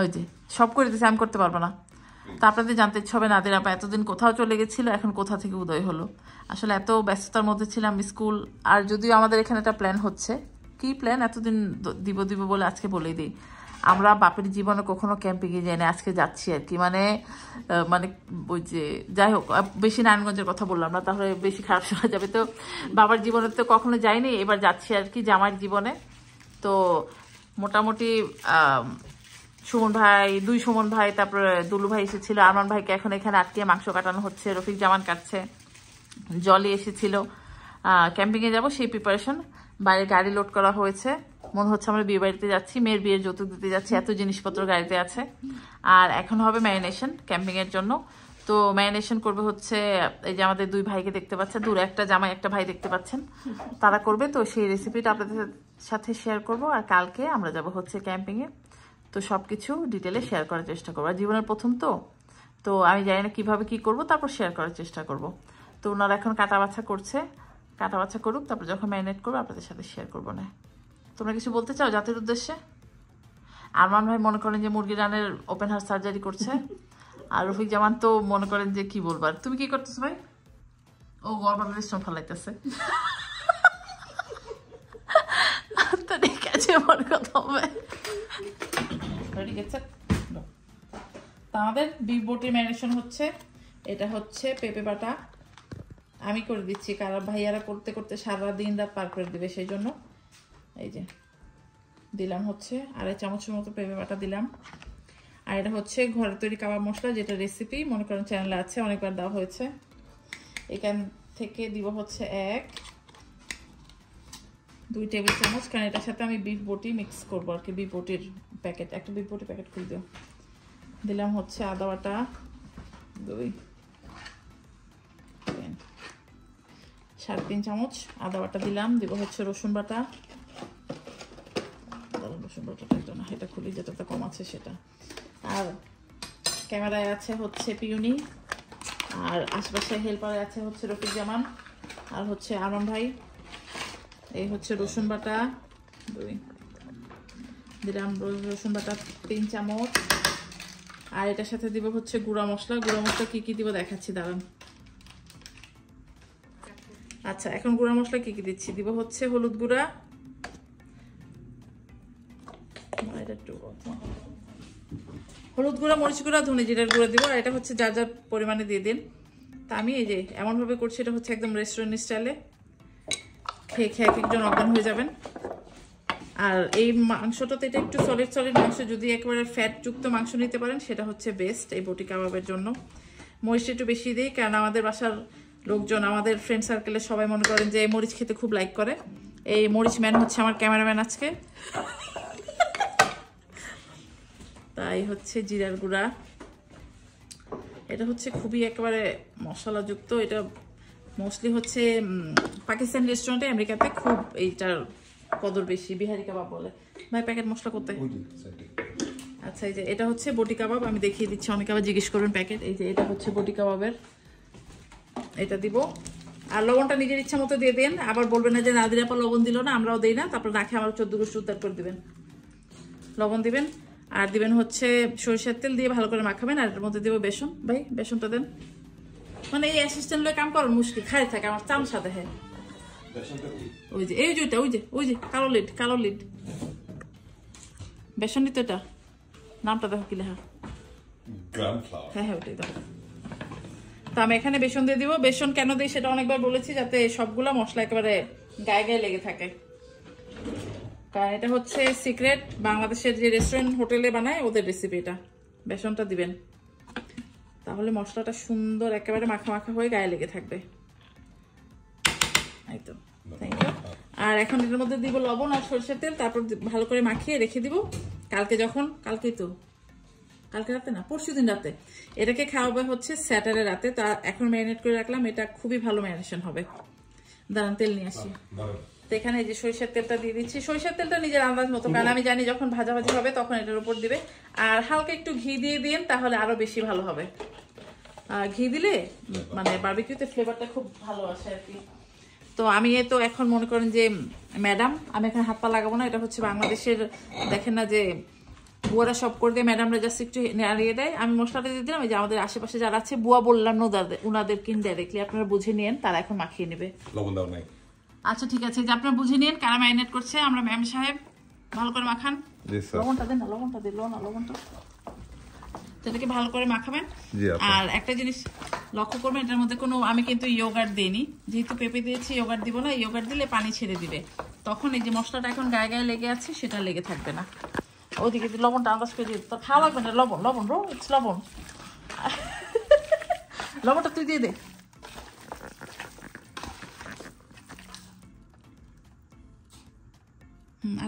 ওই যে সব করে দিয়েছে আমি করতে পারবো না তা আপনাদের জানতে ইচ্ছে হবে নাদের আপা এতদিন কোথাও চলে গেছিলো এখন কোথা থেকে উদয় হলো আসলে এত ব্যস্ততার মধ্যে ছিলাম স্কুল আর যদিও আমাদের এখানে একটা প্ল্যান হচ্ছে কি প্ল্যান এতদিন দিব দিব বলে আজকে বলেই দিই আমরা বাপের জীবনে কখনো ক্যাম্পিংয়ে যাই না আজকে যাচ্ছি আর কি মানে মানে ওই যে যাই হোক বেশি নারায়ণগঞ্জের কথা বললাম না তাহলে বেশি খারাপ শোনা যাবে তো বাবার জীবনে তো কখনো যাইনি এবার যাচ্ছি আর কি জামার জীবনে তো মোটামুটি সুমন ভাই দুই সুমন ভাই তারপরে দুলু ভাই এসেছিল আরমান ভাইকে এখন এখানে আটকে মাংস কাটানো হচ্ছে রফিক জামান কাটছে জলে এসেছিল ক্যাম্পিংয়ে যাব সেই প্রিপারেশন বাইরে গাড়ি লোড করা হয়েছে মনে হচ্ছে আমরা বিয়ে বাড়িতে যাচ্ছি মেয়ের বিয়ের যৌতুক দিতে যাচ্ছি এত জিনিসপত্র গাড়িতে আছে আর এখন হবে ম্যারিনেশন ক্যাম্পিংয়ের জন্য তো ম্যারিনেশন করবে হচ্ছে এই যে আমাদের দুই ভাইকে দেখতে পাচ্ছে দূরে একটা জামাই একটা ভাই দেখতে পাচ্ছেন তারা করবে তো সেই রেসিপিটা আপনাদের সাথে শেয়ার করব আর কালকে আমরা যাব হচ্ছে ক্যাম্পিংয়ে তো সব কিছু ডিটেলে শেয়ার করার চেষ্টা করবো আর জীবনের প্রথম তো তো আমি জানি না কীভাবে কী করবো তারপর শেয়ার করার চেষ্টা করব তো ওনারা এখন কাটা বাছা করছে কাটা বাছা করুক তারপর যখন ম্যারিনেট করবো আপনাদের সাথে শেয়ার করবো না তোমরা কিছু বলতে চাও জাতির উদ্দেশ্যে আর মান ভাই মনে করেন যে মুরগি রানের ওপেন হার্ট সার্জারি করছে আর রফিক জামান তো মনে করেন যে কি বলবার তুমি কি করতেছো ভাই ও গরমের স্টোন ফালাইতেছে তো ঠিক আছে মনে কথা হবে রেডি গেছে আমাদের বিফ বটি ম্যারিনেশন হচ্ছে এটা হচ্ছে পেঁপে বাটা আমি করে দিচ্ছি কারণ ভাইয়ারা করতে করতে সারা দিন রাত পার করে দেবে সেই জন্য এই যে দিলাম হচ্ছে আড়াই চামচের মতো পেঁপে বাটা দিলাম আর এটা হচ্ছে ঘরে তৈরি কাবাব মশলা যেটা রেসিপি মনে করেন চ্যানেলে আছে অনেকবার দেওয়া হয়েছে এখান থেকে দিব হচ্ছে এক দুই টেবিল চামচ কারণ এটার সাথে আমি বিফ বটি মিক্স করবো আর কি বিফ বটির প্যাকেট একটা বিফ বটি প্যাকেট খুলে দিও দিলাম হচ্ছে আদা বাটা দুই সাড়ে তিন চামচ আদা বাটা দিলাম দিব হচ্ছে রসুন বাটা রসুন বাটাটা একটু না এটা খুলি যেটাতে কম আছে সেটা আর ক্যামেরায় আছে হচ্ছে পিউনি আর আশপাশে হেল্পারে আছে হচ্ছে রফিক জামান আর হচ্ছে আরমান ভাই এই হচ্ছে রসুন বাটা দুই দিলাম রসুন বাটা তিন চামচ আর এটার সাথে দিব হচ্ছে গুঁড়া মশলা গুঁড়া মশলা কী কী দিব দেখাচ্ছি দাঁড়ান আচ্ছা এখন গুঁড়া মশলা কী কী দিচ্ছি দিব হচ্ছে হলুদ গুঁড়া হলুদ গুঁড়া মরিচ গুঁড়া ধনে জিরার গুঁড়া দিব আর এটা হচ্ছে যা যা পরিমাণে দিয়ে দিন তা আমি এই যে এমনভাবে করছি এটা হচ্ছে একদম রেস্টুরেন্ট স্টাইলে খেয়ে খেয়ে একজন অজ্ঞান হয়ে যাবেন আর এই মাংসটাতে এটা একটু সলিড সলিড মাংস যদি একেবারে ফ্যাটযুক্ত মাংস নিতে পারেন সেটা হচ্ছে বেস্ট এই বটি কাবাবের জন্য মরিচটা একটু বেশি দিই কারণ আমাদের বাসার লোকজন আমাদের ফ্রেন্ড সার্কেলে সবাই মনে করেন যে এই মরিচ খেতে খুব লাইক করে এই মরিচ ম্যান হচ্ছে আমার ক্যামেরাম্যান আজকে তাই হচ্ছে জিরার গুঁড়া এটা হচ্ছে খুবই একেবারে মশলাযুক্ত এটা মোস্টলি হচ্ছে পাকিস্তান রেস্টুরেন্টে আমেরিকাতে খুব এইটার কদর বেশি বিহারি কাবাব বলে ভাই প্যাকেট মশলা করতে আচ্ছা এই যে এটা হচ্ছে বটি কাবাব আমি দেখিয়ে দিচ্ছি অনেক আবার জিজ্ঞেস করবেন প্যাকেট এই যে এটা হচ্ছে বটি কাবাবের এটা দিব আর লবণটা নিজের ইচ্ছা মতো দিয়ে দেন আবার বলবেন না যে নাদির আপা লবণ দিল না আমরাও দিই না তারপর রাখে আমার চোদ্দ গোষ্ঠী উদ্ধার করে দেবেন লবণ দিবেন আর দিবেন হচ্ছে সরিষার তেল দিয়ে ভালো করে মাখাবেন আর এর মধ্যে দেবো বেসন ভাই বেসনটা দেন মানে এই অ্যাসিস্ট্যান্ট লয়ে কাম করার মুশকিল খাই থাকে আমার চাম সাথে হ্যাঁ ওই যে এই যে ওইটা ওই যে ওই যে কালো লিড কালো লিড বেসনই তো এটা নামটা দেখো কি লেখা হ্যাঁ হ্যাঁ ওটাই দেখো তো আমি এখানে বেসন দিয়ে দিব বেসন কেন দিই সেটা অনেকবার বলেছি যাতে সবগুলো মশলা একেবারে গায়ে গায়ে লেগে থাকে কারণ এটা হচ্ছে সিক্রেট বাংলাদেশের যে রেস্টুরেন্ট হোটেলে বানায় ওদের রেসিপি এটা বেসনটা দিবেন তাহলে মশলাটা সুন্দর একেবারে মাখা মাখা হয়ে গায়ে লেগে থাকবে এই তো থ্যাংক ইউ আর এখন এটার মধ্যে দিব লবণ আর সরষের তেল তারপর ভালো করে মাখিয়ে রেখে দিব কালকে যখন কালকেই তো কালকে রাতে না পরশু দিন রাতে এটাকে খাওয়াবে হচ্ছে স্যাটারডে রাতে তা এখন ম্যারিনেট করে রাখলাম এটা খুবই ভালো ম্যারিনেশন হবে দাঁড়ান তেল নিয়ে আসি তো এখানে যে সরিষার তেলটা দিয়ে দিচ্ছি সরিষার তেলটা নিজের আন্দাজ মতো কারণ আমি জানি যখন ভাজাভাজি হবে তখন এটার উপর দিবে আর হালকা একটু ঘি দিয়ে দিন তাহলে আরো বেশি ভালো হবে ঘি দিলে মানে বার্বিকিউতে ফ্লেভারটা খুব ভালো আসে আর কি তো আমি তো এখন মনে করেন যে ম্যাডাম আমি এখানে হাত পা লাগাবো না এটা হচ্ছে বাংলাদেশের দেখেন না যে বুয়ারা সব করে দিয়ে ম্যাডামরা জাস্ট একটু নাড়িয়ে দেয় আমি মশলাটা দিয়ে দিলাম যে আমাদের আশেপাশে যারা আছে বুয়া বললাম ওনাদের ওনাদেরকে দেখলে আপনারা বুঝে নিন তারা এখন মাখিয়ে নেবে লবণ দাও নাই আচ্ছা ঠিক আছে যে আপনারা বুঝে নিন কারা ম্যারিনেট করছে আমরা ম্যাম সাহেব ভালো করে মাখান লবণটা দেন না লবণটা দিল না লবণটা সেটাকে ভালো করে মাখাবেন আর একটা জিনিস লক্ষ্য করবেন এটার মধ্যে কোনো আমি কিন্তু ইয়োগার্ট দিইনি যেহেতু পেঁপে দিয়েছি ইয়োগার্ট দিব না ইয়োগার্ট দিলে পানি ছেড়ে দিবে তখন এই যে মশলাটা এখন গায়ে গায়ে লেগে আছে সেটা লেগে থাকবে না ওদিকে লবণটা আন্দাজ করে দিয়ে তো খাওয়া লাগবে না লবণ লবণ রো ইটস লবণ লবণটা তুই দিয়ে দে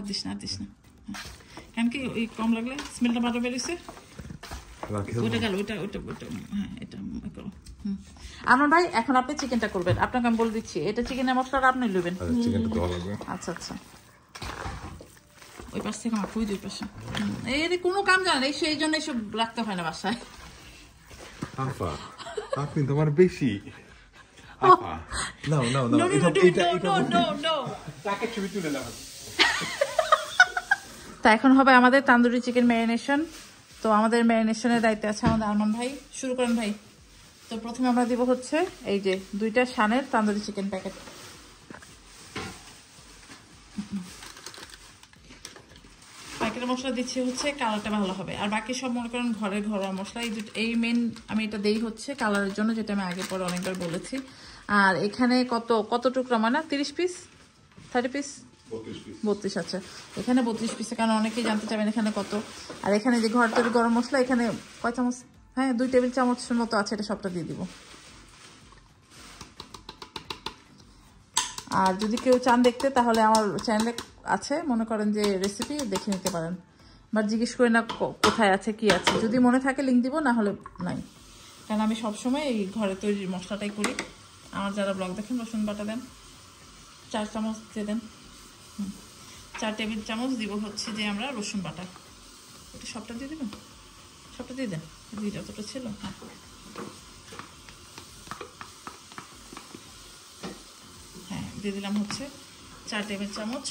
দিস না দিস না কেন কি ওই কম লাগলে স্মেলটা বারো ওটা গেল ওটা ওটা ওটা হ্যাঁ এটা করো আমার ভাই এখন আপনি চিকেনটা করবেন আপনাকে আমি বলে দিচ্ছি এটা চিকেনের মশলাটা আপনি নেবেন আচ্ছা, আচ্ছা আচ্ছা ওই পাশ থেকে আমার খুবই দুই পাশে কোনো কাম জানে এই সেই জন্য এসব রাখতে হয় না বাসায় আফা আপনি তোমার বেশি তা এখন হবে আমাদের তান্দুরি চিকেন ম্যারিনেশন তো আমাদের ম্যারিনেশনের দায়িত্বে আছে আমাদের আরমান ভাই শুরু করেন ভাই তো প্রথমে আমরা দিব হচ্ছে এই যে দুইটা সানের তান্দুরি চিকেন প্যাকেট প্যাকেটের মশলা দিচ্ছি হচ্ছে কালারটা ভালো হবে আর বাকি সব মনে করেন ঘরে ঘরোয়া মশলা এই এই মেন আমি এটা দেই হচ্ছে কালারের জন্য যেটা আমি আগে পরে অনেকবার বলেছি আর এখানে কত কত টুকরা মানে তিরিশ পিস থার্টি পিস বত্রিশ আছে আচ্ছা। এখানে বত্রিশ পিসে এখানে অনেকেই জানতে চাবেন এখানে কত আর এখানে যে ঘর তৈরি গরম মশলা এখানে কয় চামচ হ্যাঁ দুই টেবিল চামচের মতো আছে এটা সবটা দিয়ে দিব আর যদি কেউ চান দেখতে তাহলে আমার চ্যানেলে আছে মনে করেন যে রেসিপি দেখে নিতে পারেন বা জিজ্ঞেস করে না কোথায় আছে কি আছে যদি মনে থাকে লিঙ্ক দিব না হলে নাই কারণ আমি সবসময় এই ঘরে তৈরি মশলাটাই করি আমার যারা ব্লগ দেখেন রসুন বাটা দেন চার চামচ দিয়ে দেন চার টেবিল চামচ দিব হচ্ছে যে আমরা রসুন বাটা এটা সবটা দিয়ে দেবেন সবটা দিয়ে দেন দুই যতটা ছিল হ্যাঁ।, হ্যাঁ দিয়ে দিলাম হচ্ছে চার টেবিল চামচ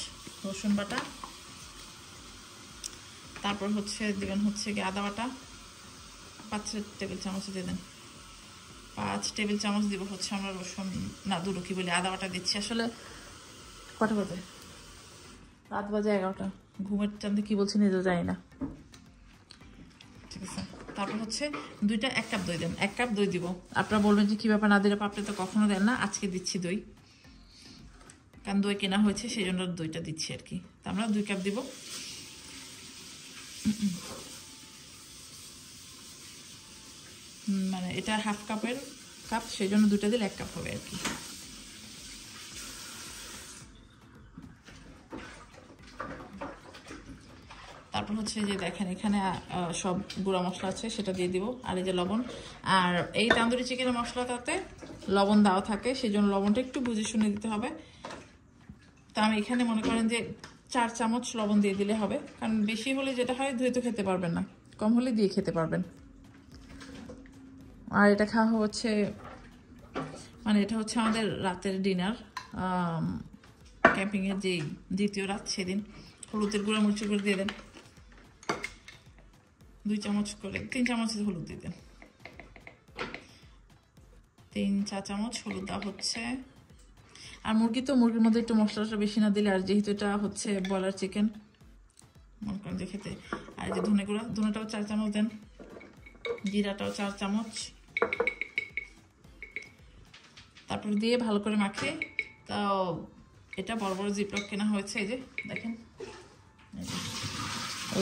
রসুন বাটা তারপর হচ্ছে দেবেন হচ্ছে গিয়ে আদা বাটা পাঁচ টেবিল চামচ দিয়ে দেন পাঁচ টেবিল চামচ দিব হচ্ছে আমরা রসুন না দুটো কি বলি আদা বাটা দিচ্ছি আসলে কটা বাজে রাত বাজে এগারোটা ঘুমের চান্দে কী বলছি নিজেও জানি না ঠিক আছে তারপর হচ্ছে দুইটা এক কাপ দই দেন এক কাপ দই দিব আপনারা বলবেন যে কী ব্যাপার না দিলে আপনি তো কখনো দেন না আজকে দিচ্ছি দই কারণ দই কেনা হয়েছে সেই জন্য দইটা দিচ্ছি আর কি তা আমরা দুই কাপ দিব মানে এটা হাফ কাপের কাপ সেই জন্য দুটা দিলে এক কাপ হবে আর কি তারপর হচ্ছে যে দেখেন এখানে সব গুঁড়া মশলা আছে সেটা দিয়ে দিব আর এই যে লবণ আর এই তান্দুরি চিকেনের মশলাটাতে লবণ দেওয়া থাকে সেই জন্য লবণটা একটু বুঝে শুনে দিতে হবে তা আমি এখানে মনে করেন যে চার চামচ লবণ দিয়ে দিলে হবে কারণ বেশি হলে যেটা হয় ধুয়ে তো খেতে পারবেন না কম হলে দিয়ে খেতে পারবেন আর এটা খাওয়া হচ্ছে মানে এটা হচ্ছে আমাদের রাতের ডিনার ক্যাম্পিংয়ের যে দ্বিতীয় রাত সেদিন হলুদের গুঁড়া মরিচুর করে দিয়ে দেন দুই চামচ করে তিন চামচ হলুদ দিয়ে দেন তিন চা চামচ হলুদ দেওয়া হচ্ছে আর মুরগি তো মুরগির মধ্যে একটু মশলাটা বেশি না দিলে আর যেহেতু এটা হচ্ছে বয়লার চিকেন মনে করেন যে খেতে আর যে ধনে গুঁড়া ধনেটাও চার চামচ দেন জিরাটাও চার চামচ তারপর দিয়ে ভালো করে মাখিয়ে তাও এটা বড় বড় জিপলক কেনা হয়েছে এই যে দেখেন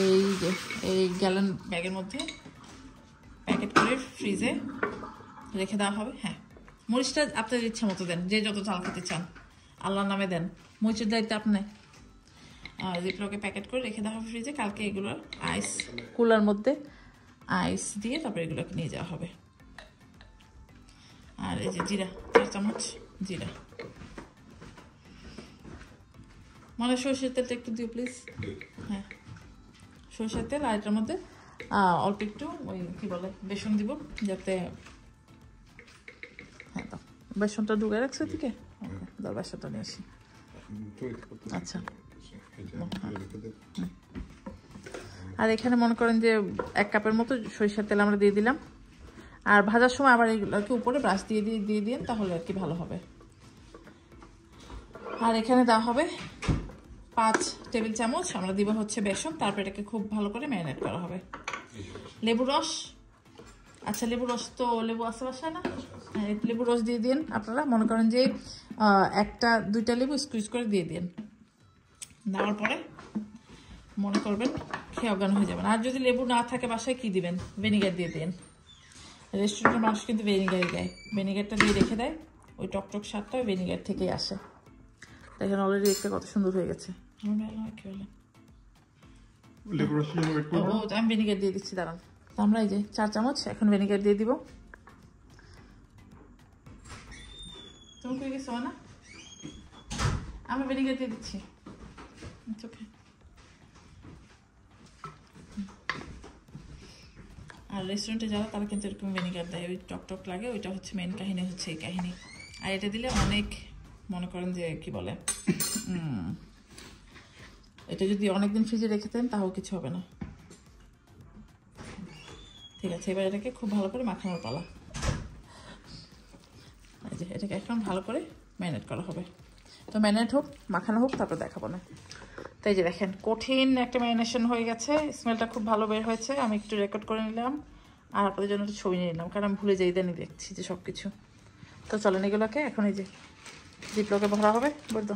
এই যে এই গ্যালন ব্যাগের মধ্যে প্যাকেট করে ফ্রিজে রেখে দেওয়া হবে হ্যাঁ মরিচটা আপনার ইচ্ছে মতো দেন যে যত চাল খেতে চান আল্লাহর নামে দেন মরিচের দায়িত্ব আপনি আর জিপলকে প্যাকেট করে রেখে দেওয়া হবে ফ্রিজে কালকে এগুলো আইস কুলার মধ্যে আইস দিয়ে তারপরে এগুলোকে নিয়ে যাওয়া হবে আর এই যে জিরা চার চামচ জিরা মানে সরষের তেলটা একটু দিও প্লিজ হ্যাঁ সরষের তেল আর এটার মধ্যে অল্প একটু ওই কী বলে বেসন দিব যাতে হ্যাঁ, বেসনটা ঢুকে রাখছে থেকে দর বেসনটা নিয়ে আসি আচ্ছা আর এখানে মনে করেন যে এক কাপের মতো সরিষার তেল আমরা দিয়ে দিলাম আর ভাজার সময় আবার আর কি উপরে ব্রাশ দিয়ে দিয়ে দিয়ে দিন তাহলে আর কি ভালো হবে আর এখানে দেওয়া হবে পাঁচ টেবিল চামচ আমরা দিব হচ্ছে বেসন তারপর এটাকে খুব ভালো করে ম্যারিনেট করা হবে লেবু রস আচ্ছা লেবু রস তো লেবু আছে বাসায় না হ্যাঁ, লেবু রস দিয়ে দিন আপনারা মনে করেন যে একটা দুইটা লেবু স্কুইজ করে দিয়ে দিন দেওয়ার পরে মনে করবেন খেয়ে অজ্ঞান হয়ে যাবেন আর যদি লেবু না থাকে বাসায় কি দিবেন ভেনিগার দিয়ে দিন রেস্টুরেন্টের মানুষ কিন্তু ভিনিগার দেয় ভেনিগারটা দিয়ে রেখে দেয় ওই টকটক স্বাদটা ভেনিগার থেকেই আসে দেখেন অলরেডি দেখতে কত সুন্দর হয়ে গেছে আমি ভিনিগার দিয়ে দিচ্ছি দাঁড়ান আমরা এই যে চার চামচ এখন ভিনিগার দিয়ে দিব তুমি কই গেছো না আমি ভিনিগার দিয়ে দিচ্ছি আর রেস্টুরেন্টে যাওয়া তারা কিন্তু এরকম ভিনিগার দেয় ওই টক টক লাগে ওইটা হচ্ছে মেন কাহিনী হচ্ছে এই কাহিনী আর এটা দিলে অনেক মনে করেন যে কি বলে এটা যদি অনেকদিন ফ্রিজে রেখে দেন তাও কিছু হবে না ঠিক আছে এবার এটাকে খুব ভালো করে মাখানোর পালা যে এটাকে এখন ভালো করে ম্যানেট করা হবে তো ম্যানেট হোক মাখানো হোক তারপর দেখাবো না তাই যে দেখেন কঠিন একটা ম্যারিনেশন হয়ে গেছে স্মেলটা খুব ভালো বের হয়েছে আমি একটু রেকর্ড করে নিলাম আর আপনাদের জন্য একটু ছবি নিয়ে নিলাম কারণ আমি ভুলে যাই দেনি দেখছি যে সব কিছু তো চলেন এগুলোকে এখন এই যে জিপলোকে ভরা হবে বলতো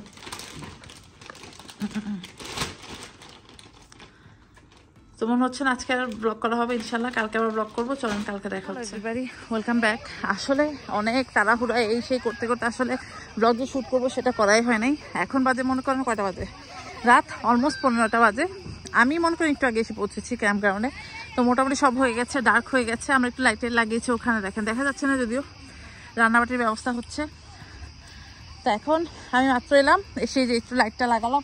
তো মনে হচ্ছে না আজকে আর ব্লগ করা হবে ইনশাল্লাহ কালকে আবার ব্লগ করবো চলেন কালকে দেখা হচ্ছে ওয়েলকাম ব্যাক আসলে অনেক তাড়াহুড়া এই সেই করতে করতে আসলে ব্লগ যে শ্যুট করবো সেটা করাই হয় নাই এখন বাজে মনে করেন কয়টা বাজে রাত অলমোস্ট পনেরোটা বাজে আমি মনে করি একটু আগে এসে পৌঁছেছি ক্যাম্প গ্রাউন্ডে তো মোটামুটি সব হয়ে গেছে ডার্ক হয়ে গেছে আমরা একটু লাইটের লাগিয়েছি ওখানে দেখেন দেখা যাচ্ছে না যদিও রান্নাবাটির ব্যবস্থা হচ্ছে তো এখন আমি মাত্র এলাম এসে যে একটু লাইটটা লাগালাম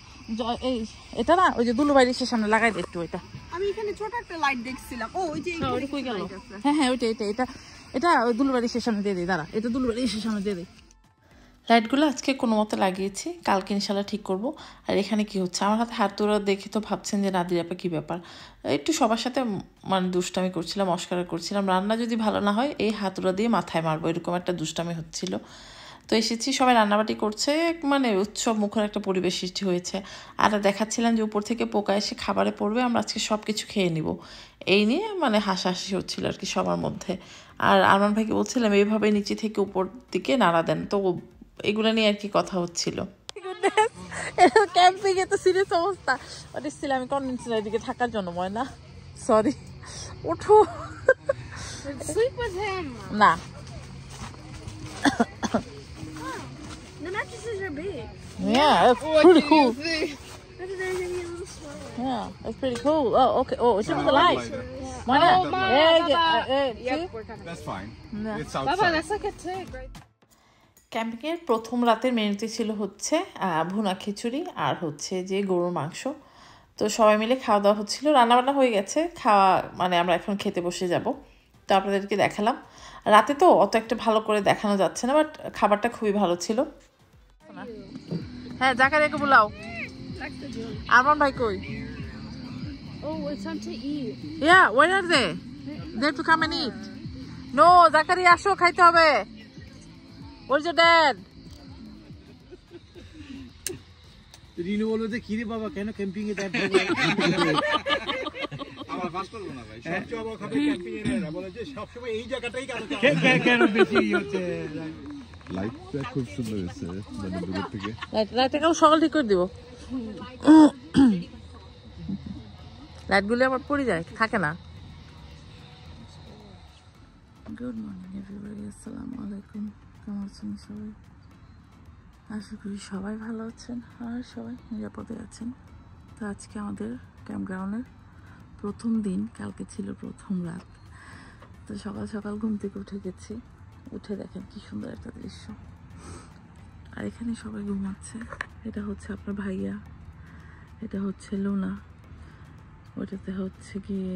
এই এটা না ওই যে দুলুবাইর সামনে লাগাই দিই একটু ওইটা আমি এখানে ছোট একটা লাইট দেখছিলাম ও ওই যে হ্যাঁ হ্যাঁ, হ্যাঁ ওইটা এটা এটা এটা দুলবাড়ি স্টেশনে দিয়ে দিই দাঁড়া এটা দুলবাড়ি স্টেশনে দিয়ে দিই লাইটগুলো আজকে কোনো মতো লাগিয়েছি কালকে ইনশাল্লাহ ঠিক করব আর এখানে কি হচ্ছে আমার হাতে হাত তোরা দেখে তো ভাবছেন যে নাদিরাপা কী ব্যাপার একটু সবার সাথে মানে দুষ্টামি করছিলাম অস্কার করছিলাম রান্না যদি ভালো না হয় এই হাতুড়া দিয়ে মাথায় মারবো এরকম একটা দুষ্টামি হচ্ছিল তো এসেছি সবাই রান্নাবাটি করছে মানে উৎসব মুখর একটা পরিবেশ সৃষ্টি হয়েছে আর দেখাচ্ছিলাম যে উপর থেকে পোকা এসে খাবারে পড়বে আমরা আজকে সব কিছু খেয়ে নিব এই নিয়ে মানে হাসাহাসি হচ্ছিল আর কি সবার মধ্যে আর আরমান ভাইকে বলছিলাম এইভাবে নিচে থেকে উপর দিকে নাড়া দেন তো এগুলো নিয়ে আর কি কথা হচ্ছিল ক্যাম্পিংয়ে তো সিরিয়াস অবস্থা ওটা ছিল আমি কনভেনশনের দিকে থাকার জন্য না সরি ওঠো না horses are big. Yeah, that's what pretty cool. Yeah, that's pretty cool. Oh, okay. Oh, it's with the lights. Yeah. Why not? Oh, Mama, yeah, yeah, yeah. yep, we're coming. That's fine. No. It's outside. Baba, that's like a tick, right? ক্যাম্পিংয়ের প্রথম রাতের মেনুতে ছিল হচ্ছে ভুনা খিচুড়ি আর হচ্ছে যে গরুর মাংস তো সবাই মিলে খাওয়া দাওয়া হচ্ছিলো রান্নাবান্না হয়ে গেছে খাওয়া মানে আমরা এখন খেতে বসে যাব তো আপনাদেরকে দেখালাম রাতে তো অত একটা ভালো করে দেখানো যাচ্ছে না বাট খাবারটা খুবই ভালো ছিল হ্যাঁ জাকারিয়াকে বুলাও আরমান ভাই কই Oh, it's time to eat. Yeah, where are আসো খাইতে হবে. Where's your dad? রিনু বলবে যে কিরে বাবা কেন ক্যাম্পিং সবসময় এই জায়গাটাই লাইটটা খুব সুন্দর হয়েছে মানে দূর থেকে লাইটটাকে সকাল ঠিক করে দিব লাইটগুলো আবার পড়ে যায় থাকে না গুড মর্নিং এভরিবাডি আসসালামু আলাইকুম কেমন আছেন সবাই আশা করি সবাই ভালো আছেন আর হ্যাঁ, সবাই নিরাপদে আছেন তো আজকে আমাদের ক্যাম্পগ্রাউন্ডের প্রথম দিন কালকে ছিল প্রথম রাত তো সকাল সকাল ঘুম থেকে উঠে গেছি উঠে দেখেন কি সুন্দর একটা দৃশ্য আর এখানে সবাই ঘুমাচ্ছে এটা হচ্ছে আপনার ভাইয়া এটা হচ্ছে লোনা ওটাতে হচ্ছে গিয়ে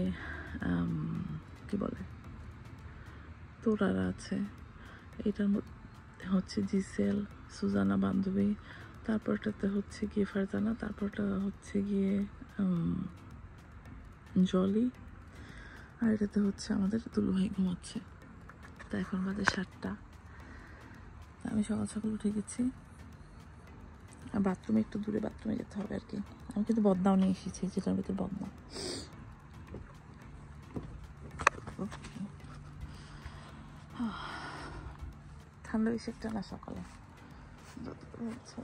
কি বলে তোরারা আছে এটার মধ্যে হচ্ছে জিসেল সুজানা বান্ধবী তারপরটাতে হচ্ছে গিয়ে ফারজানা তারপরটা হচ্ছে গিয়ে জলি আর এটাতে হচ্ছে আমাদের দুলুভাই ঘুমাচ্ছে তো এখন বাজে সাতটা আমি সকাল সকাল উঠে গেছি আর বাথরুমে একটু দূরে বাথরুমে যেতে হবে আর কি আমি কিন্তু বদনাও নিয়ে এসেছি যেটার ভিতরে বদনা ঠান্ডা বেশি একটা না সকালে হচ্ছে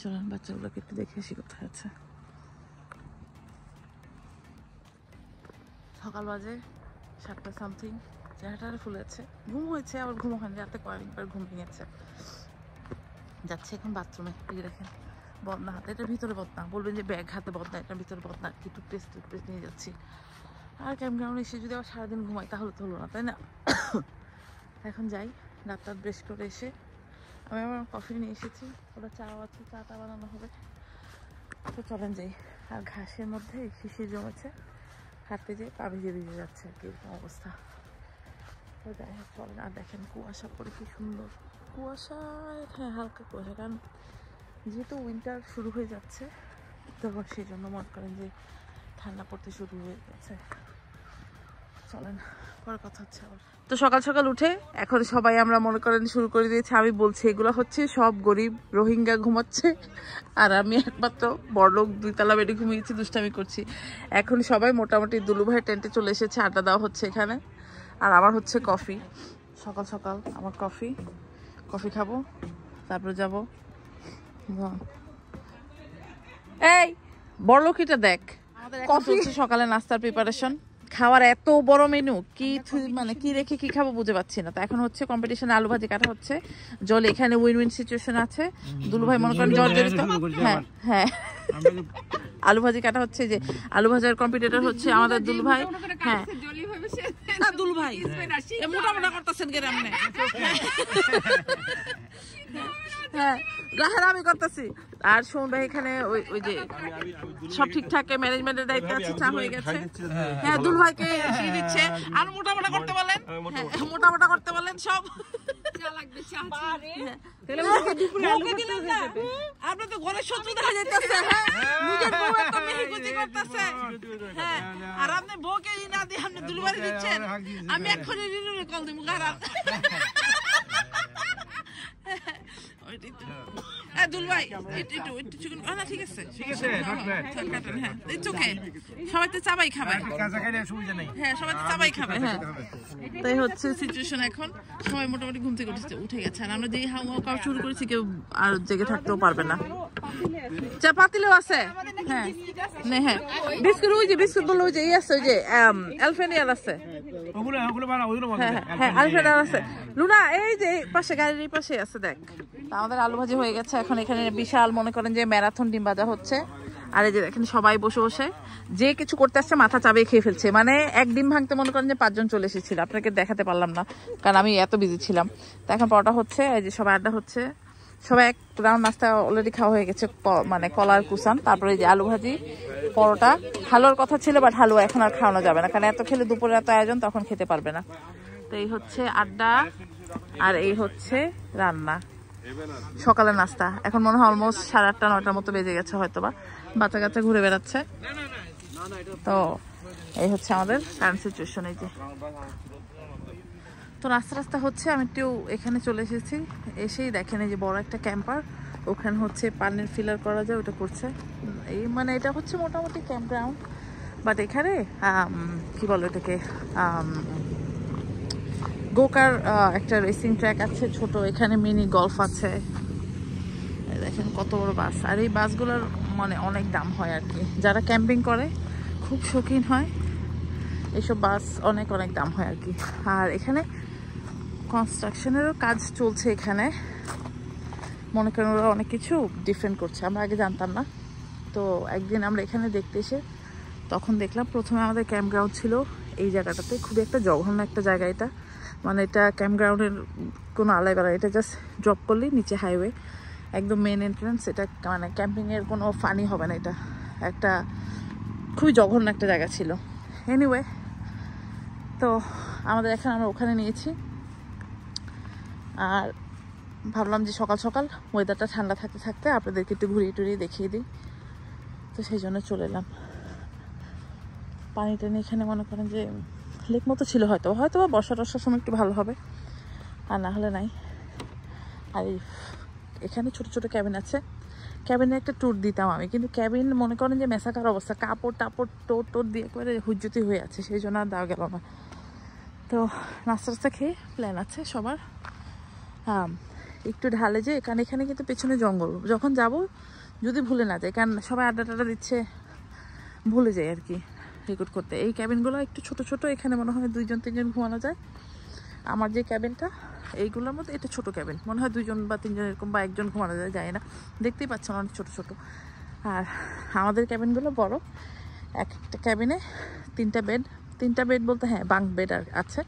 চলেন বাচ্চাগুলোকে একটু দেখে আসি কোথায় আছে সকাল বাজে সাতটা সামথিং চেহারাটা ফুলেছে ঘুম হয়েছে আবার ঘুম ওখানে রাতে কয়েকবার ঘুম ভেঙেছে যাচ্ছে এখন বাথরুমে এই দেখেন বদনা হাতে এটা ভিতরে বদনা বলবেন যে ব্যাগ হাতে বদনা এটা ভিতরে বদনা কি টুথপেস্ট টুথপেস্ট নিয়ে যাচ্ছি আর কেমন এসে যদি আবার সারাদিন ঘুমাই তাহলে তো হলো না তাই না এখন যাই ডাক্তার ব্রেশ করে এসে আমি আমার কফি নিয়ে এসেছি ওটা চা আছে চাটা বানানো হবে তো চলেন যাই আর ঘাসের মধ্যে শিশির জমেছে হাঁটতে যেয়ে পা ভিজে ভিজে যাচ্ছে রকম অবস্থা তো যাই হোক চলেন আর দেখেন কুয়াশা পড়ে কি সুন্দর কুয়াশা হ্যাঁ হালকা কুয়াশা কারণ যেহেতু উইন্টার শুরু হয়ে যাচ্ছে তো সেই জন্য মনে করেন যে ঠান্ডা পড়তে শুরু হয়ে গেছে তো সকাল সকাল উঠে এখন সবাই আমরা মনে করেন শুরু করে দিয়েছি আমি বলছি এগুলো হচ্ছে সব গরিব রোহিঙ্গা ঘুমাচ্ছে আর আমি একমাত্র বড়লোক দুইতলা বেডে ঘুমিয়েছি দুষ্টামি করছি এখন সবাই মোটামুটি দুলু ভাই টেন্টে চলে এসেছে আড্ডা দেওয়া হচ্ছে এখানে আর আমার হচ্ছে কফি সকাল সকাল আমার কফি কফি খাবো তারপরে যাব এই এটা দেখ কফি সকালে নাস্তার প্রিপারেশন খাওয়ার এত বড় মেনু কি মানে কি রেখে কি খাবো বুঝে পাচ্ছি না তো এখন হচ্ছে কম্পিটিশন আলু ভাজি কাটা হচ্ছে জল এখানে উইন উইন সিচুয়েশন আছে দুলু ভাই মনে করেন জল জড়িত হ্যাঁ হ্যাঁ আলু ভাজি কাটা হচ্ছে যে আলু ভাজার কম্পিটিটর হচ্ছে আমাদের দুলু ভাই হ্যাঁ না দুলু ভাই মোটা মোটা করতেছেন কেন আপনি হ্যাঁ, হ্যাঁ। আমি করতেছি আর শোন ভাই এখানে ওই ওই যে সব ঠিকঠাক ম্যানেজমেন্টের দায়িত্ব আছে চা হয়ে গেছে হ্যাঁ, হ্যাঁ দুল ভাইকে দিচ্ছে আর মোটা মোটা করতে বলেন হ্যাঁ, হ্যাঁ, মোটা মোটা করতে বলেন সব ঘরের দেখা হ্যাঁ আর আপনি বউকে না দিয়ে আপনি আমি এক্ষুনি কল দিব সবাই হ্যাঁ। হ্যাঁ, হ্যাঁ হ্যাঁ ওই যে বিস্কুট ওই যে আছে ওই যে অ্যালফেনিয়াল আছে হ্যাঁ হ্যাঁ আছে লুনা এই যে পাশে গাড়ির পাশে আছে দেখ আমাদের আলু ভাজি হয়ে গেছে এখন এখানে বিশাল মনে করেন যে ম্যারাথন ডিম বাজা হচ্ছে আর এই যে দেখেন সবাই বসে বসে যে কিছু করতে আসছে মাথা চাবে খেয়ে ফেলছে মানে এক ডিম ভাঙতে মনে করেন যে পাঁচজন চলে এসেছিল আপনাকে দেখাতে পারলাম না কারণ আমি এত বিজি ছিলাম তো এখন পরোটা হচ্ছে এই যে সবাই আড্ডা হচ্ছে সবাই এক রাউন্ড নাস্তা অলরেডি খাওয়া হয়ে গেছে মানে কলার কুসান তারপরে এই যে আলু ভাজি পরোটা হালুয়ার কথা ছিল বাট হালুয়া এখন আর খাওয়ানো যাবে না কারণ এত খেলে দুপুরে এত আয়োজন তখন খেতে পারবে না তো এই হচ্ছে আড্ডা আর এই হচ্ছে রান্না সকালের নাস্তা এখন মনে হয় অলমোস্ট সাড়ে আটটা নটার মতো বেজে গেছে হয়তো বা বাচ্চা কাচ্চা ঘুরে বেড়াচ্ছে তো এই হচ্ছে আমাদের কারেন্ট সিচুয়েশন এই যে তো রাস্তা রাস্তা হচ্ছে আমি একটু এখানে চলে এসেছি এসেই দেখেন এই যে বড় একটা ক্যাম্পার ওখানে হচ্ছে পানির ফিলার করা যায় ওটা করছে এই মানে এটা হচ্ছে মোটামুটি ক্যাম্প গ্রাউন্ড বাট এখানে কি বলো এটাকে গোকার একটা রেসিং ট্র্যাক আছে ছোট এখানে মিনি গলফ আছে দেখেন কত বড় বাস আর এই বাসগুলোর মানে অনেক দাম হয় আর কি যারা ক্যাম্পিং করে খুব শৌখিন হয় এইসব বাস অনেক অনেক দাম হয় আর কি আর এখানে কনস্ট্রাকশনেরও কাজ চলছে এখানে মনে করেন ওরা অনেক কিছু ডিফারেন্ট করছে আমরা আগে জানতাম না তো একদিন আমরা এখানে দেখতে এসে তখন দেখলাম প্রথমে আমাদের গ্রাউন্ড ছিল এই জায়গাটাতে খুবই একটা জঘন্য একটা জায়গা এটা মানে এটা ক্যাম্পগ্রাউন্ডের কোনো আলাই বেলা এটা জাস্ট ড্রপ করলেই নিচে হাইওয়ে একদম মেন এন্ট্রেন্স এটা মানে ক্যাম্পিংয়ের কোনো ফানি হবে না এটা একটা খুবই জঘন্য একটা জায়গা ছিল এনিওয়ে তো আমাদের এখানে আমরা ওখানে নিয়েছি আর ভাবলাম যে সকাল সকাল ওয়েদারটা ঠান্ডা থাকতে থাকতে আপনাদেরকে একটু ঘুরিয়ে টুরিয়ে দেখিয়ে দিই তো সেই জন্য চলে এলাম পানি টানি এখানে মনে করেন যে লেক মতো ছিল হয়তো হয়তো বা বর্ষা টর্ষার সময় একটু ভালো হবে আর না হলে নাই আর এখানে ছোট ছোট ক্যাবিন আছে ক্যাবিনে একটা ট্যুর দিতাম আমি কিন্তু ক্যাবিন মনে করেন যে মেশাকার অবস্থা কাপড় টাপড় টোর টোর দিয়ে একবারে হুজ্জুতি হয়ে আছে সেই জন্য আর দেওয়া গেল না তো নাস্তা টাস্তা খেয়ে প্ল্যান আছে সবার একটু ঢালে যে কারণ এখানে কিন্তু পেছনে জঙ্গল যখন যাব যদি ভুলে না যায় কারণ সবাই আড্ডা টাড্ডা দিচ্ছে ভুলে যায় আর কি রেকর্ড করতে এই ক্যাবিনগুলো একটু ছোট ছোট এখানে মনে হয় দুইজন তিনজন ঘুমানো যায় আমার যে ক্যাবিনটা এইগুলোর মধ্যে এটা ছোট ক্যাবিন মনে হয় দুজন বা তিনজন এরকম বা একজন ঘুমানো যায় যায় না দেখতেই পাচ্ছেন অনেক ছোট ছোট আর আমাদের ক্যাবিনগুলো বড় এক একটা ক্যাবিনে তিনটা বেড তিনটা বেড বলতে হ্যাঁ বাং বেড আর আছে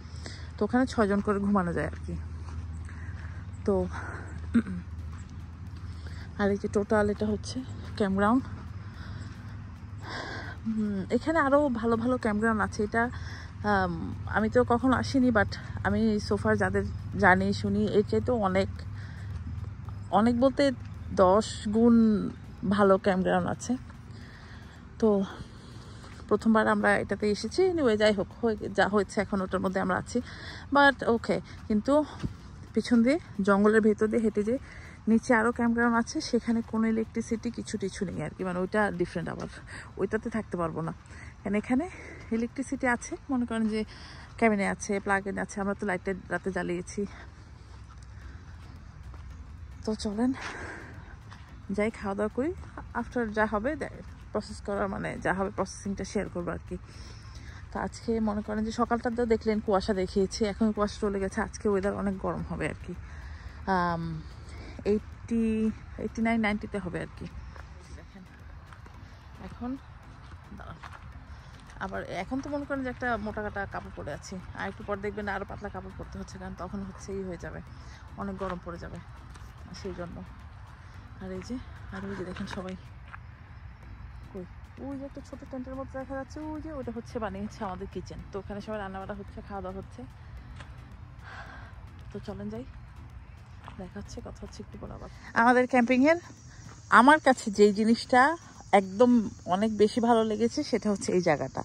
তো ওখানে ছজন করে ঘুমানো যায় আর কি তো আর এই যে টোটাল এটা হচ্ছে ক্যাম্পগ্রাউন্ড এখানে আরও ভালো ভালো ক্যাম্পগ্রাউন্ড আছে এটা আমি তো কখনো আসিনি বাট আমি সোফার যাদের জানি শুনি এর তো অনেক অনেক বলতে দশ গুণ ভালো ক্যাম্পগ্রাউন্ড আছে তো প্রথমবার আমরা এটাতে এসেছি নিয়ে যাই হোক যা হয়েছে এখন ওটার মধ্যে আমরা আছি বাট ওকে কিন্তু পিছন দিয়ে জঙ্গলের ভেতর দিয়ে হেঁটে যে নিচে আরও ক্যাম্পগ্রাউন্ড আছে সেখানে কোনো ইলেকট্রিসিটি কিছু টিছু নেই আর কি মানে ওইটা ডিফারেন্ট আবার ওইটাতে থাকতে পারবো না কারণ এখানে ইলেকট্রিসিটি আছে মনে করেন যে ক্যাবিনে আছে প্লাগেন আছে আমরা তো লাইটটা রাতে জ্বালিয়েছি তো চলেন যাই খাওয়া দাওয়া করি আফটার যা হবে প্রসেস করার মানে যা হবে প্রসেসিংটা শেয়ার করবো আর কি তো আজকে মনে করেন যে সকালটা তো দেখলেন কুয়াশা দেখিয়েছি এখন কুয়াশা চলে গেছে আজকে ওয়েদার অনেক গরম হবে আর কি এইটটি এইটটি নাইন নাইনটিতে হবে আর কি দেখেন এখন আবার এখন তো মনে করেন যে একটা মোটা কাটা কাপড় পরে আছি আর একটু পর দেখবেন আরও পাতলা কাপড় পরতে হচ্ছে কারণ তখন হচ্ছে ই হয়ে যাবে অনেক গরম পড়ে যাবে সেই জন্য আর এই যে আর ওই যে দেখেন সবাই কই ওই যে একটা ছোটো টেন্টের মতো দেখা যাচ্ছে ওই যে ওটা হচ্ছে বানিয়েছে আমাদের কিচেন তো ওখানে সবাই রান্নাবাড়া হচ্ছে খাওয়া দাওয়া হচ্ছে তো চলেন যাই আমাদের ক্যাম্পিং এর আমাদের ক্যাম্পিংয়ের আমার কাছে যেই জিনিসটা একদম অনেক বেশি ভালো লেগেছে সেটা হচ্ছে এই জায়গাটা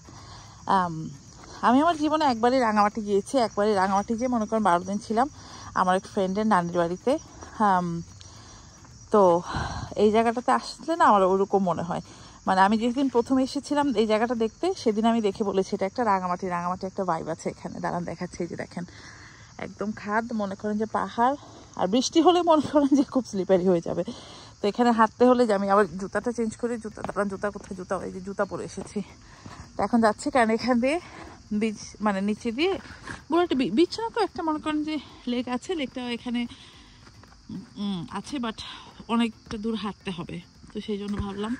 আমি আমার জীবনে একবারই রাঙামাটি গিয়েছি একবারই রাঙামাটি গিয়ে মনে করেন বারো দিন ছিলাম আমার এক ফ্রেন্ডের নানির বাড়িতে তো এই জায়গাটাতে আসলে না আমার ওরকম মনে হয় মানে আমি যেদিন প্রথমে এসেছিলাম এই জায়গাটা দেখতে সেদিন আমি দেখে বলেছি এটা একটা রাঙামাটি রাঙামাটি একটা বাইব আছে এখানে দাঁড়ান দেখাচ্ছে এই যে দেখেন একদম খাদ মনে করেন যে পাহাড় আর বৃষ্টি হলে মনে করেন যে খুব স্লিপারি হয়ে যাবে তো এখানে হাঁটতে হলে যে আমি আবার জুতাটা চেঞ্জ করে জুতা কারণ জুতা কোথায় জুতা এই যে জুতা পরে এসেছি তো এখন যাচ্ছি কারণ এখান দিয়ে বীজ মানে নিচে দিয়ে বড় একটা বীজ না তো একটা মনে করেন যে লেক আছে লেকটা এখানে আছে বাট অনেকটা দূর হাঁটতে হবে তো সেই জন্য ভাবলাম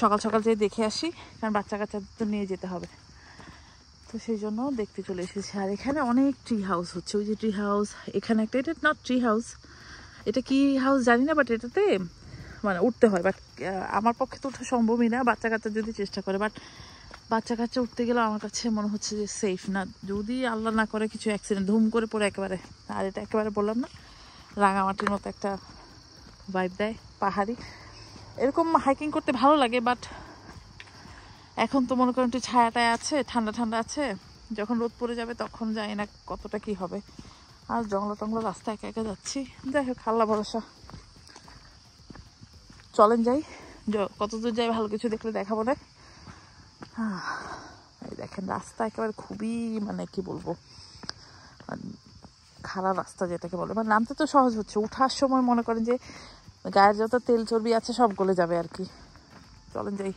সকাল সকাল যেয়ে দেখে আসি কারণ বাচ্চা কাচ্চাদের তো নিয়ে যেতে হবে তো সেই জন্য দেখতে চলে এসেছি আর এখানে অনেক ট্রি হাউস হচ্ছে ওই যে ট্রি হাউস এখানে একটা এটা নট ট্রি হাউস এটা কি হাউস জানি না বাট এটাতে মানে উঠতে হয় বাট আমার পক্ষে তো ওঠা সম্ভবই না বাচ্চা কাচ্চা যদি চেষ্টা করে বাট বাচ্চা কাচ্চা উঠতে গেলে আমার কাছে মনে হচ্ছে যে সেফ না যদি আল্লাহ না করে কিছু অ্যাক্সিডেন্ট ধুম করে পড়ে একেবারে আর এটা একেবারে বললাম না রাঙামাটির মতো একটা ভাইব দেয় পাহাড়ি এরকম হাইকিং করতে ভালো লাগে বাট এখন তো মনে করেন একটু ছায়াটায় আছে ঠান্ডা ঠান্ডা আছে যখন রোদ পড়ে যাবে তখন যাই না কতটা কি হবে আর জংলা টংলা রাস্তা একা একা যাচ্ছি যাই হোক খাল্লা ভরসা চলেন যাই কতদূর যাই ভালো কিছু দেখলে দেখাবো না এই দেখেন রাস্তা একেবারে খুবই মানে কি বলবো খারাপ রাস্তা যেটাকে বলে মানে নামতে তো সহজ হচ্ছে উঠার সময় মনে করেন যে গায়ের যত তেল চর্বি আছে সব গলে যাবে আর কি চলেন যাই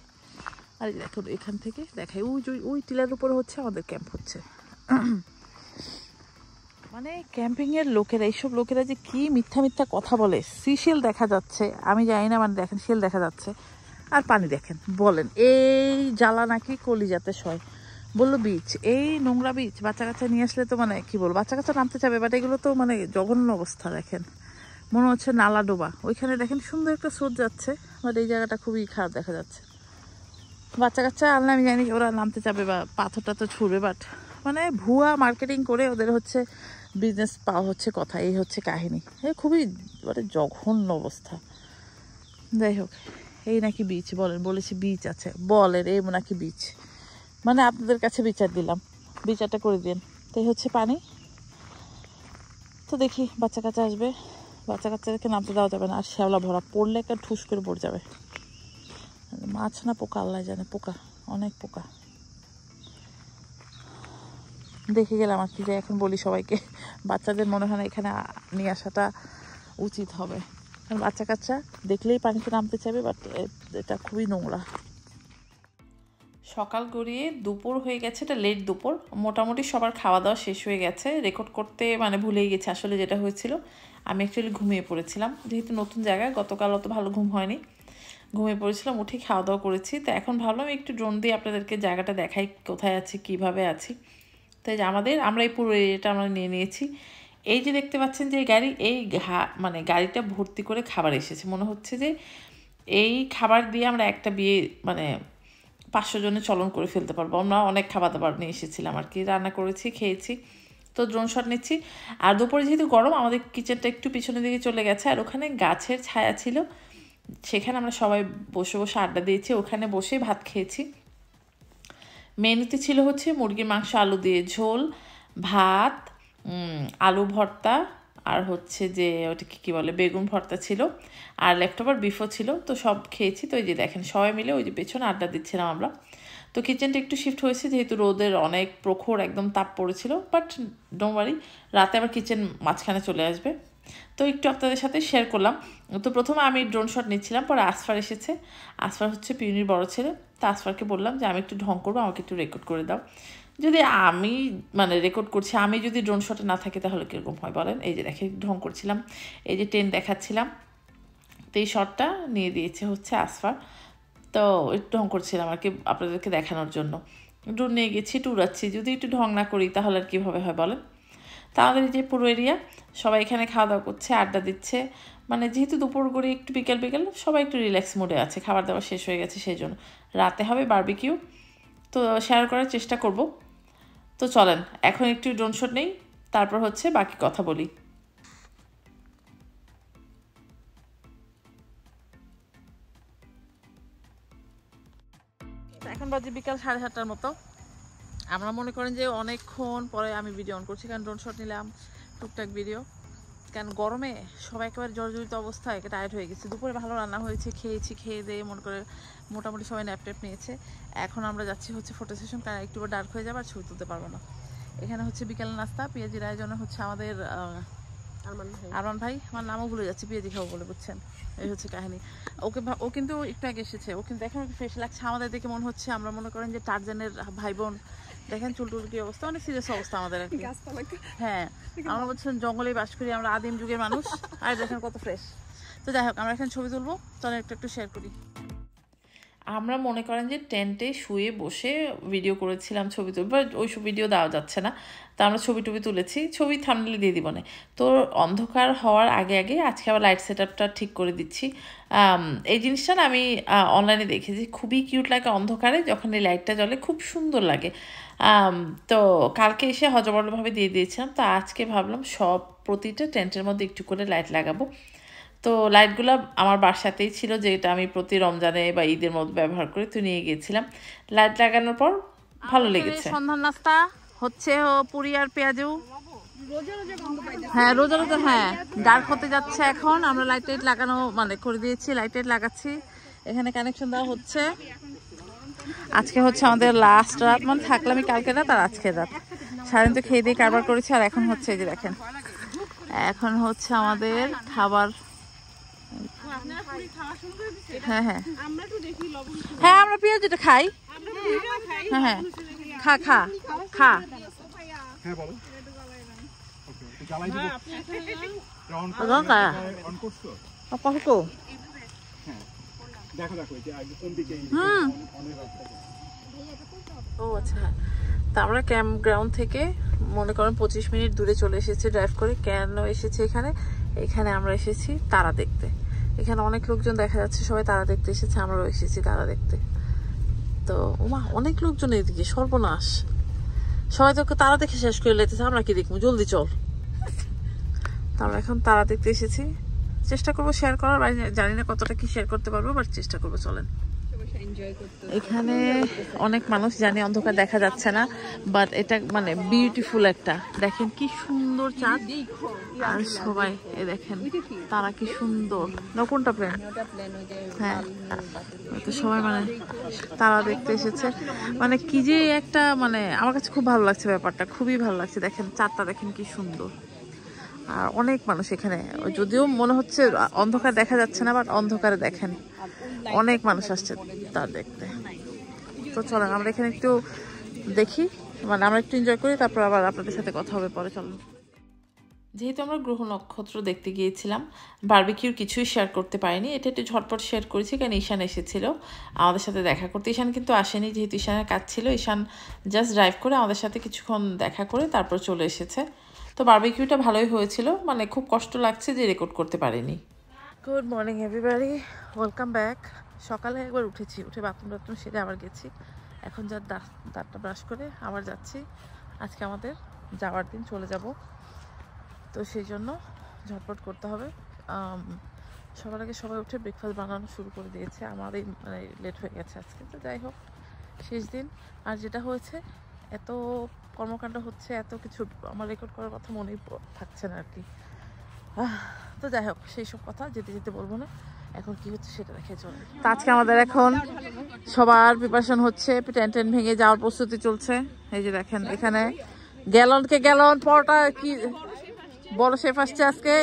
আর দেখো এখান থেকে দেখাই ওই যে ওই টিলার উপরে হচ্ছে আমাদের ক্যাম্প হচ্ছে মানে ক্যাম্পিংয়ের লোকেরা এইসব লোকেরা যে কি মিথ্যা মিথ্যা কথা বলে সিশেল দেখা যাচ্ছে আমি জানি না মানে দেখেন শেল দেখা যাচ্ছে আর পানি দেখেন বলেন এই জ্বালা নাকি কলিজাতে সয় বললো বিচ এই নোংরা বিচ বাচ্চা কাচ্চা নিয়ে আসলে তো মানে কি বলবো বাচ্চা কাচ্চা নামতে চাবে বাট এগুলো তো মানে জঘন্য অবস্থা দেখেন মনে হচ্ছে নালা ডোবা ওইখানে দেখেন সুন্দর একটা স্রোত যাচ্ছে বাট এই জায়গাটা খুবই খারাপ দেখা যাচ্ছে বাচ্চা কাচ্চা আনলে আমি জানি ওরা নামতে যাবে বা পাথরটা তো ছুড়বে বাট মানে ভুয়া মার্কেটিং করে ওদের হচ্ছে বিজনেস পাওয়া হচ্ছে কথা এই হচ্ছে কাহিনী এ খুবই মানে জঘন্য অবস্থা যাই হোক এই নাকি বীচ বলেন বলেছি বীচ আছে বলেন এই নাকি বীচ মানে আপনাদের কাছে বিচার দিলাম বিচারটা করে দিন তো এই হচ্ছে পানি তো দেখি বাচ্চা কাচ্চা আসবে বাচ্চা কাচ্চাদেরকে নামতে দেওয়া যাবে না আর শ্যাওলা ভরা পড়লে একটা ঠুস করে পড়ে যাবে মাছ না পোকা আল্লাহ জানে পোকা অনেক পোকা দেখে গেলাম আর কি যে এখন বলি সবাইকে বাচ্চাদের মনে হয় না এখানে নিয়ে আসাটা উচিত হবে কারণ বাচ্চা কাচ্চা দেখলেই পানিতে নামতে চাইবে বাট এটা খুবই নোংরা সকাল গড়িয়ে দুপুর হয়ে গেছে এটা লেট দুপুর মোটামুটি সবার খাওয়া দাওয়া শেষ হয়ে গেছে রেকর্ড করতে মানে ভুলেই গেছে আসলে যেটা হয়েছিল আমি অ্যাকচুয়ালি ঘুমিয়ে পড়েছিলাম যেহেতু নতুন জায়গা গতকাল অত ভালো ঘুম হয়নি ঘুমিয়ে পড়েছিলাম উঠে খাওয়া দাওয়া করেছি তো এখন ভাবলাম একটু ড্রোন দিয়ে আপনাদেরকে জায়গাটা দেখাই কোথায় আছি কিভাবে আছি তাই আমাদের আমরা এই পুরো এরিয়াটা আমরা নিয়ে নিয়েছি এই যে দেখতে পাচ্ছেন যে গাড়ি এই ঘা মানে গাড়িটা ভর্তি করে খাবার এসেছে মনে হচ্ছে যে এই খাবার দিয়ে আমরা একটা বিয়ে মানে পাঁচশো জনে চলন করে ফেলতে পারবো আমরা অনেক খাবার দাবার নিয়ে এসেছিলাম আর কি রান্না করেছি খেয়েছি তো ড্রোন শট নিচ্ছি আর দুপুরে যেহেতু গরম আমাদের কিচেনটা একটু পিছনের দিকে চলে গেছে আর ওখানে গাছের ছায়া ছিল সেখানে আমরা সবাই বসে বসে আড্ডা দিয়েছি ওখানে বসে ভাত খেয়েছি মেনুতে ছিল হচ্ছে মুরগির মাংস আলু দিয়ে ঝোল ভাত আলু ভর্তা আর হচ্ছে যে ওটা কী বলে বেগুন ভর্তা ছিল আর ওভার বিফও ছিল তো সব খেয়েছি তো ওই যে দেখেন সবাই মিলে ওই যে পেছনে আড্ডা দিচ্ছিলাম আমরা তো কিচেনটা একটু শিফট হয়েছে যেহেতু রোদের অনেক প্রখর একদম তাপ পড়েছিল বাট ডোমারি রাতে আবার কিচেন মাঝখানে চলে আসবে তো একটু আপনাদের সাথে শেয়ার করলাম তো প্রথমে আমি ড্রোন শট নিচ্ছিলাম পরে আসফার এসেছে আসফার হচ্ছে পিউনির বড় ছেলে তো আসফারকে বললাম যে আমি একটু ঢং করবো আমাকে একটু রেকর্ড করে দাও যদি আমি মানে রেকর্ড করছি আমি যদি ড্রোন শটে না থাকি তাহলে কীরকম হয় বলেন এই যে দেখে ঢং করছিলাম এই যে টেন দেখাচ্ছিলাম তো এই শটটা নিয়ে দিয়েছে হচ্ছে আসফার তো একটু ঢং করছিলাম আর কি আপনাদেরকে দেখানোর জন্য ড্রোন নিয়ে গেছি টুরাচ্ছি যদি একটু ঢং না করি তাহলে আর কীভাবে হয় বলেন তা আমাদের যে পুরো এরিয়া সবাই এখানে খাওয়া দাওয়া করছে আড্ডা দিচ্ছে মানে যেহেতু দুপুর করে একটু বিকেল বিকেল সবাই একটু রিল্যাক্স মুডে আছে খাবার দাবার শেষ হয়ে গেছে সেই জন্য রাতে হবে বার্বিকিউ তো শেয়ার করার চেষ্টা করব তো চলেন এখন একটু ডোনশট নেই তারপর হচ্ছে বাকি কথা বলি এখন বাজে বিকাল সাড়ে সাতটার মতো আমরা মনে করেন যে অনেকক্ষণ পরে আমি ভিডিও অন করছি কারণ ড্রোন শট নিলাম টুকটাক ভিডিও কারণ গরমে সবাই একেবারে জর্জরিত অবস্থায় টায়ার্ড হয়ে গেছে দুপুরে ভালো রান্না হয়েছে খেয়েছি খেয়ে দিয়ে মনে করে মোটামুটি সবাই ন্যাপ ট্যাপ নিয়েছে এখন আমরা যাচ্ছি হচ্ছে ফটো সেশন কারণ একটু ডার্ক হয়ে যাবে আর ছবি তুলতে পারবো না এখানে হচ্ছে বিকালের নাস্তা পেঁয়াজির আয়োজনে হচ্ছে আমাদের আরমান ভাই আমার নামও ভুলে যাচ্ছে পেঁয়াজি খাবো বলে বুঝছেন এই হচ্ছে কাহিনী ওকে ও কিন্তু একটু আগে এসেছে ও কিন্তু এখন ফ্রেশ লাগছে আমাদের দেখে মনে হচ্ছে আমরা মনে করেন যে টার্জানের ভাই বোন দেখেন চুলটুল কি অবস্থা অনেক সিরিয়াস অবস্থা আমাদের আর কি হ্যাঁ আমরা বলছেন জঙ্গলে বাস করি আমরা আদিম যুগের মানুষ আর দেখেন কত ফ্রেশ তো যাই হোক আমরা এখন ছবি তুলবো চলেন একটু একটু শেয়ার করি আমরা মনে করেন যে টেন্টে শুয়ে বসে ভিডিও করেছিলাম ছবি তুলব ওইসব ভিডিও দেওয়া যাচ্ছে না তো আমরা ছবি টবি তুলেছি ছবি থামলে দিয়ে দিব না তো অন্ধকার হওয়ার আগে আগে আজকে আবার লাইট সেট আপটা ঠিক করে দিচ্ছি এই জিনিসটা না আমি অনলাইনে দেখেছি খুবই কিউট লাগে অন্ধকারে যখন এই লাইটটা জ্বলে খুব সুন্দর লাগে তো কালকে এসে হজমলভাবে দিয়ে দিয়েছিলাম তো আজকে ভাবলাম সব প্রতিটা টেন্টের মধ্যে একটু করে লাইট লাগাবো তো লাইটগুলো আমার বাসাতেই ছিল যেটা আমি প্রতি রমজানে বা ঈদের মধ্যে ব্যবহার করে তো নিয়ে গিয়েছিলাম লাইট লাগানোর পর ভালো লেগেছে সন্ধ্যা নাস্তা হচ্ছে পুরি আর পেঁয়াজু হ্যাঁ রোজা রোজা হ্যাঁ ডার্ক হতে যাচ্ছে এখন আমরা লাইট টাইট লাগানো মানে করে দিয়েছি লাইট টাইট লাগাচ্ছি এখানে কানেকশন দেওয়া হচ্ছে আজকে হচ্ছে আমাদের লাস্ট রাত মানে থাকলামই কালকে রাত আর আজকে রাত সারাদিন তো খেয়ে দিয়ে কারবার করেছি আর এখন হচ্ছে এই যে দেখেন এখন হচ্ছে আমাদের খাবার হ্যাঁ হ্যাঁ হ্যাঁ আমরা পেঁয়াজ খাই হ্যাঁ হ্যাঁ খা খা খা হ্যাঁ ও আচ্ছা তা আমরা ক্যাম্প গ্রাউন্ড থেকে মনে করেন পঁচিশ মিনিট দূরে চলে এসেছি ড্রাইভ করে কেন এসেছে এখানে এখানে আমরা এসেছি তারা দেখতে এখানে অনেক লোকজন দেখা যাচ্ছে সবাই তারা দেখতে এসেছে আমরাও এসেছি তারা দেখতে তো ওমা অনেক লোকজন এদিকে সর্বনাশ সবাই তোকে তারা দেখে শেষ করে লেতেছে আমরা কি দেখবো জলদি চল আমরা এখন তারা দেখতে এসেছি চেষ্টা করব শেয়ার করার জানি না কতটা কি শেয়ার করতে পারবো বাট চেষ্টা করবো চলেন এখানে অনেক মানুষ জানে অন্ধকার দেখা যাচ্ছে না বাট এটা মানে বিউটিফুল একটা দেখেন কি সুন্দর চাঁদ আর সবাই এ দেখেন তারা কি সুন্দর কোনটা প্ল্যান হ্যাঁ তো সবাই মানে তারা দেখতে এসেছে মানে কি যে একটা মানে আমার কাছে খুব ভালো লাগছে ব্যাপারটা খুবই ভালো লাগছে দেখেন চাঁদটা দেখেন কি সুন্দর আর অনেক মানুষ এখানে যদিও মনে হচ্ছে অন্ধকার দেখা যাচ্ছে না বাট অন্ধকারে দেখেন অনেক মানুষ আসছে তা দেখতে তো চলেন আমরা এখানে একটু দেখি মানে আমরা একটু এনজয় করি তারপর আবার আপনাদের সাথে কথা হবে পরে চলুন যেহেতু আমরা গ্রহ নক্ষত্র দেখতে গিয়েছিলাম বার্বিকিউর কিছুই শেয়ার করতে পারিনি এটা একটু ঝটপট শেয়ার করেছি কারণ ঈশান এসেছিল আমাদের সাথে দেখা করতে ঈশান কিন্তু আসেনি যেহেতু ঈশানের কাজ ছিল ঈশান জাস্ট ড্রাইভ করে আমাদের সাথে কিছুক্ষণ দেখা করে তারপর চলে এসেছে তো বার্বিকিউটা ভালোই হয়েছিল মানে খুব কষ্ট লাগছে যে রেকর্ড করতে পারিনি good morning everybody welcome back সকালে একবার উঠেছি উঠে বাথরুম টাথরুম সেরে আবার গেছি এখন যার দাঁতটা ব্রাশ করে আবার যাচ্ছি আজকে আমাদের যাওয়ার দিন চলে যাব তো সেই জন্য ঝটপট করতে হবে সবার আগে সবাই উঠে ব্রেকফাস্ট বানানো শুরু করে দিয়েছে আমারই মানে লেট হয়ে গেছে আজকে তো যাই হোক শেষ দিন আর যেটা হয়েছে এত কর্মকাণ্ড হচ্ছে এত কিছু আমার রেকর্ড করার কথা মনেই থাকছে না আর কি তো যাই হোক সেই সব কথা যেতে যেতে বলবো না এখন কি হচ্ছে সেটা দেখে চলে আজকে আমাদের এখন সবার প্রিপারেশন হচ্ছে টেন টেন ভেঙে যাওয়ার প্রস্তুতি চলছে এই যে দেখেন এখানে গ্যালনকে গ্যালন পরটা কি বড় শেফ আসছে আজকে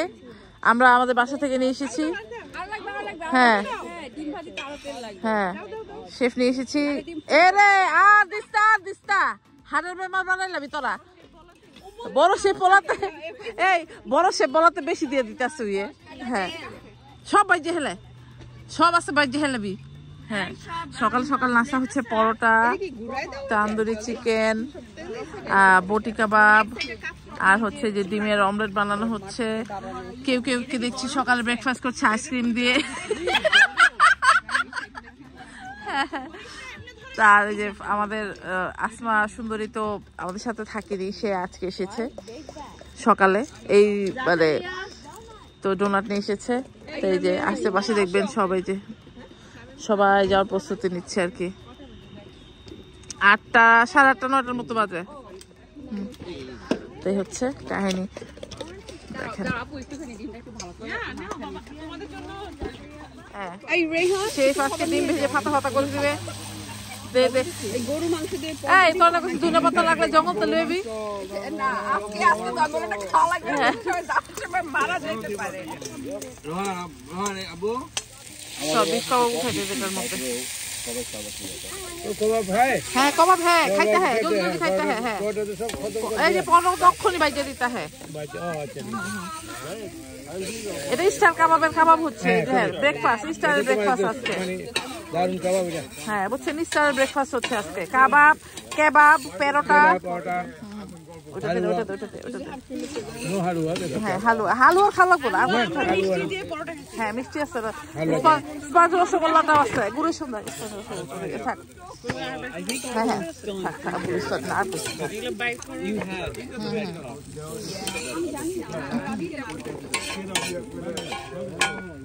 আমরা আমাদের বাসা থেকে নিয়ে এসেছি হ্যাঁ হ্যাঁ শেফ নিয়ে এসেছি এ রে আর দিস্তা আর দিস্তা বেমার তোরা এই বেশি দিয়ে ইয়ে হ্যাঁ সব সব আছে হ্যাঁ সকাল সকাল নাস্তা হচ্ছে পরোটা তান্দুরি চিকেন বটি কাবাব আর হচ্ছে যে ডিমের অমলেট বানানো হচ্ছে কেউ কেউ কে দেখছি সকালে ব্রেকফাস্ট করছে আইসক্রিম দিয়ে হ্যাঁ, হ্যাঁ। আর যে আমাদের আসমা সুন্দরী তো আমাদের সাথে থাকেনি সে আজকে এসেছে সকালে এই মানে তো ডোনাট নিয়ে এসেছে এই যে আশেপাশে দেখবেন সবাই যে সবাই যাওয়ার প্রস্তুতি নিচ্ছে আর কি আটটা সাড়ে আটটা নটার মতো বাজে তাই হচ্ছে কাহিনী দেখেন সে হ্যাঁ। ফার্স্টে ডিম ভেজে ফাতা ফাতা করে দিবে দে গরু মাংস দিয়ে এই পাতা লাগলে জঙ্গল তো লইবি সব হ্যাঁ। মধ্যে হ্যাঁ কবাব হ্যাঁ খাইতে হ্যাঁ হ্যাঁ, হ্যাঁ, হ্যাঁ। যে পনেরো হ্যাঁ আচ্ছা, আচ্ছা। এটা কাবাবের কাবাব হচ্ছে ব্রেকফাস্ট স্টারের ব্রেকফাস্ট আজকে মানে দারুন কাবাব এটা হ্যাঁ বলছে মিস্টার ব্রেকফাস্ট হচ্ছে আজকে কাবাব কেবাব পেরোটা হ্যাঁ মিষ্টি আছে রসগোল্লাটাও আছে গুড়ের সুন্দর হ্যাঁ, থাক হ্যাঁ, হ্যাঁ।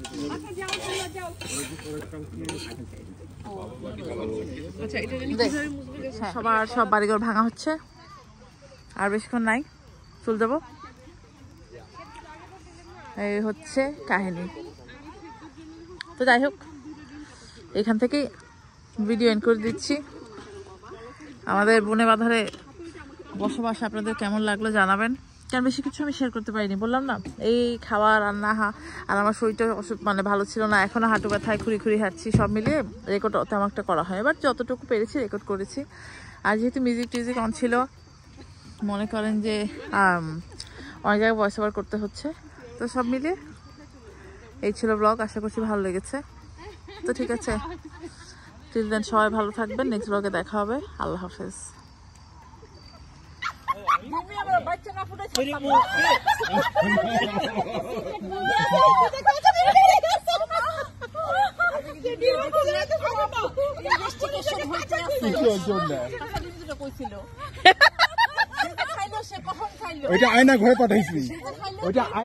সবার সব বাড়িঘর ভাঙা হচ্ছে আর বেশিক্ষণ নাই চুল যাবো এই হচ্ছে কাহিনী তো যাই হোক এখান থেকেই ভিডিও এন করে দিচ্ছি আমাদের বনে বাধারে বসবাস আপনাদের কেমন লাগলো জানাবেন কারণ বেশি কিছু আমি শেয়ার করতে পারিনি বললাম না এই খাওয়া রান্না হা আর আমার শরীরটা মানে ভালো ছিল না এখনও হাঁটু ব্যথায় খুঁড়ি খুঁড়ি হাঁটছি সব মিলিয়ে রেকর্ড তেমন একটা করা হয় এবার যতটুকু পেরেছি রেকর্ড করেছি আর যেহেতু মিউজিক টিউজিক অন ছিল মনে করেন যে অনেক জায়গায় ভয়েস ওভার করতে হচ্ছে তো সব মিলিয়ে এই ছিল ব্লগ আশা করছি ভালো লেগেছে তো ঠিক আছে টিল দেন সবাই ভালো থাকবেন নেক্সট ব্লগে দেখা হবে আল্লাহ হাফেজ আয়না ঘরে পাঠাইছি ওইটা